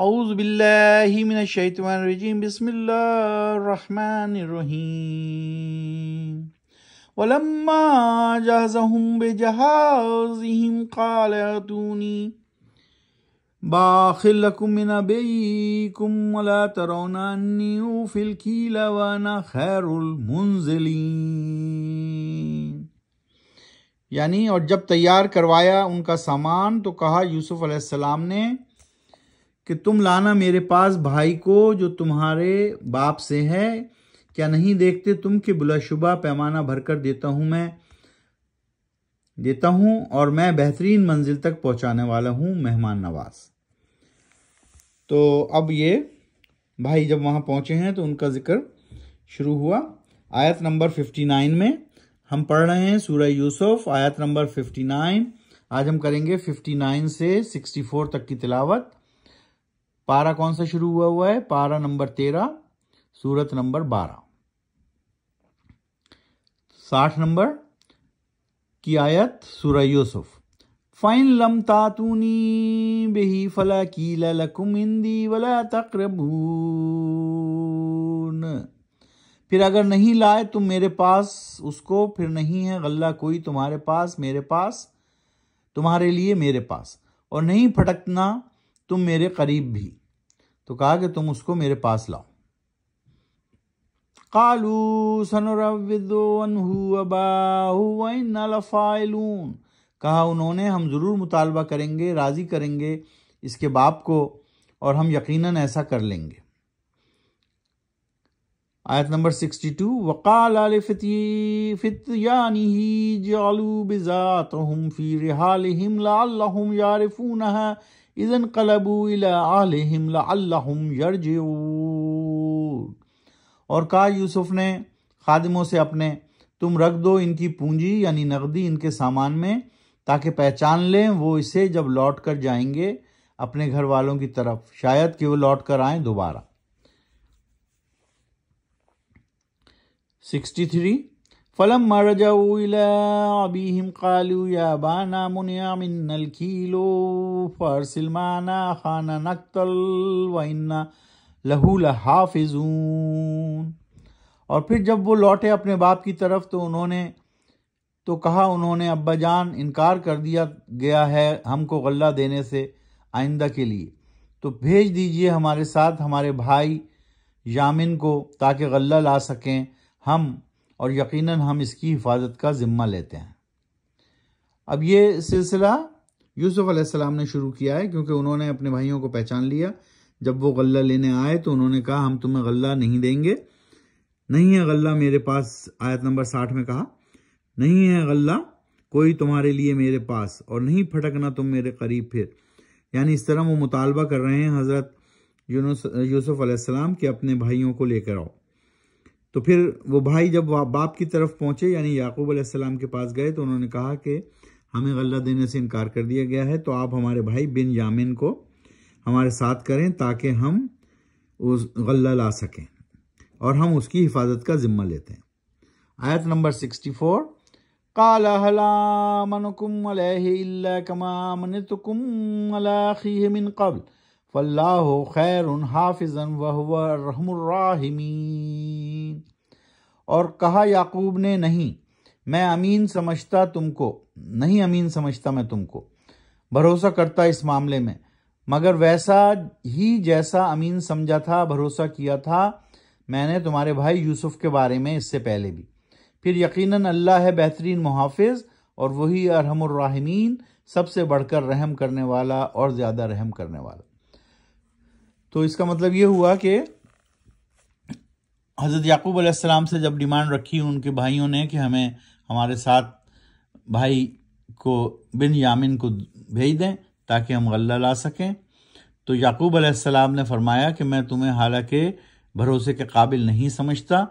أعوذ بالله من الشيطان الرجيم بسم الله الرحمن الرحيم ولما جهزهم بجهازهم قال اتوني باخل لكم من أبيكم ولا ترون أني أوفي الكيل وأنا خير المنزلين यानी और जब तैयार करवाया उनका सामान तो कहा यूसुफ अलैहिस्सलाम ने कि तुम लाना मेरे पास भाई को जो तुम्हारे बाप से है क्या नहीं देखते तुम कि बुलाशुबा पैमाना भरकर देता हूँ मैं देता हूँ और मैं बेहतरीन मंजिल तक पहुँचाने वाला हूँ मेहमान नवाज तो अब ये भाई जब वहाँ पहुँचे हैं तो उनका जिक्र शुरू हुआ आयत नंबर 59 में हम पढ़ रहे हैं सूर्य यूसुफ आयत नंबर 59 आज हम करेंगे 59 से 64 तक की तिलावत पारा कौन सा शुरू हुआ हुआ है पारा नंबर तेरह सूरत नंबर बारह साठ नंबर की आयत सूरह यूसुफ फ़ाइन लम तातूनी बेही फला की लकुम हिंदी वला तकरबून फिर अगर नहीं लाए तुम मेरे पास उसको फिर नहीं है गल्ला कोई तुम्हारे पास मेरे पास तुम्हारे लिए मेरे पास और नहीं फटकना तुम मेरे करीब भी तो कहा कि तुम उसको मेरे पास लाओ कालू कहा उन्होंने हम ज़रूर मुतालबा करेंगे राज़ी करेंगे इसके बाप को और हम यकीनन ऐसा कर लेंगे आयत नंबर सिक्सटी टू वक़ाल फ़ितयानी जालू बिज़ात हम इज़न कलबू यर्ज और कहा यूसुफ ने खादिमों से अपने तुम रख दो इनकी पूंजी यानी नकदी इनके सामान में ताकि पहचान लें वो इसे जब लौट कर जाएंगे अपने घर वालों की तरफ शायद कि वो लौट कर आए दोबारा 63 فلما رجعوا إلى أبيهم قالوا يا أبانا منع منا الكيل فأرسل معنا خانا نقتل وإنا له لحافظون और फिर जब वो लौटे अपने बाप की तरफ तो उन्होंने तो कहा उन्होंने अब्बा जान इनकार कर दिया गया है हमको गल्ला देने से आइंदा के लिए तो भेज दीजिए हमारे साथ हमारे भाई यामिन को ताकि गल्ला ला सकें हम और यकीनन हम इसकी हिफाजत का ज़िम्मा लेते हैं अब ये सिलसिला यूसुफ़ अलैहिस्सलाम ने शुरू किया है क्योंकि उन्होंने अपने भाइयों को पहचान लिया जब वो गल्ला लेने आए तो उन्होंने कहा हम तुम्हें गल्ला नहीं देंगे नहीं है गल्ला मेरे पास आयत नंबर साठ में कहा नहीं है गल्ला कोई तुम्हारे लिए मेरे पास और नहीं फटकना तुम मेरे करीब फिर यानी इस तरह वो मुतालबा कर रहे हैं हज़रत यूसुफ़ अलैहिस्सलाम के अपने भाइयों को लेकर आओ तो फिर वो भाई जब बाप की तरफ पहुँचे यानी याकूब अलैहिस्सलाम के पास गए तो उन्होंने कहा कि हमें गल्ला देने से इनकार कर दिया गया है तो आप हमारे भाई बिन यामिन को हमारे साथ करें ताकि हम उस गल्ला ला सकें और हम उसकी हिफाजत का ज़िम्मा लेते हैं आयत नंबर सिक्सटी फोर काला कमा फल्लाह खैर हाफिजन वहमराहिमीन और कहा याकूब ने नहीं मैं अमीन समझता तुमको नहीं अमीन समझता मैं तुमको भरोसा करता इस मामले में मगर वैसा ही जैसा अमीन समझा था भरोसा किया था मैंने तुम्हारे भाई यूसुफ के बारे में इससे पहले भी फिर यकीनन अल्लाह है बेहतरीन मुहाफ़ और वही अरहमराहमीन सबसे बढ़कर रहम करने वाला और ज़्यादा रहम करने वाला तो इसका मतलब ये हुआ कि हज़रत याकूब अलैहिस्सलाम से जब डिमांड रखी उनके भाइयों ने कि हमें हमारे साथ भाई को बिन यामिन को भेज दें ताकि हम गल्ला ला सकें तो याकूब अलैहिस्सलाम ने फरमाया कि मैं तुम्हें हालांकि भरोसे के काबिल नहीं समझता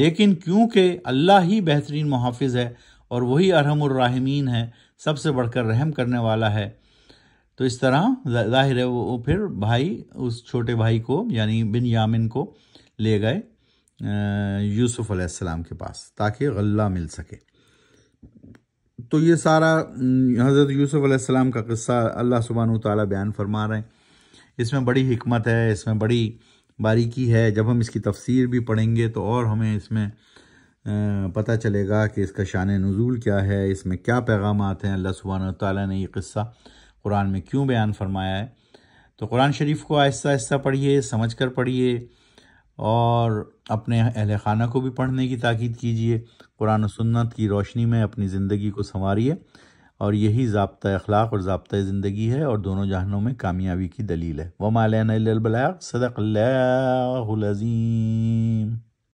लेकिन क्योंकि अल्लाह ही बेहतरीन मुहाफ़ है और वही अरहमराहमीन है सबसे बढ़कर रहम करने वाला है तो इस तरह जाहिर है वो फिर भाई उस छोटे भाई को यानी बिन यामिन को ले गए यूसुफ़ अलैहिस्सलाम के पास ताकि गल्ला मिल सके तो ये सारा हज़रत यूसुफ़ अलैहिस्सलाम का किस्सा अल्लाह सुबहान ताला बयान फरमा रहे हैं इसमें बड़ी हमत है इसमें बड़ी बारीकी है जब हम इसकी तफसीर भी पढ़ेंगे तो और हमें इसमें पता चलेगा कि इसका शान नज़ूल क्या है इसमें क्या पैगाम हैं अल्लाह सुबहान ताली ने ये किस्सा कुरान में क्यों बयान फरमाया है तो कुरान शरीफ को आहिस्ता आहिस्ता पढ़िए समझ कर पढ़िए और अपने अहल खाना को भी पढ़ने की ताकीद कीजिए कुरान और सुन्नत की रोशनी में अपनी ज़िंदगी को संवारिए और यही जबता अखलाक और जबता ज़िंदगी है और दोनों जहनों में कामयाबी की दलील है वमालबलाग सदक़ीम